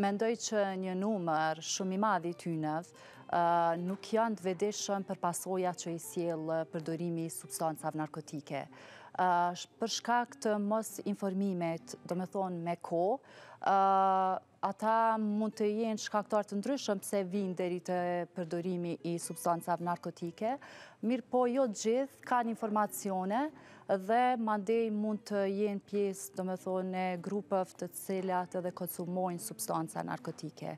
Mendoj që një numër shumë i madh i tynev nuk janë të vedeshën për pasoja që i sjellë përdorimi i substancav narkotike. Përshka këtë mos informimet, do me thonë me ko, ata mund të jenë shkaktar të ndryshëm pse vinë deri të përdorimi i substancave narkotike, mirë po jo gjithë kanë informacione dhe mandej mund të jenë pjesë, do me thone, grupëf të cilat edhe konsumojnë substanca narkotike.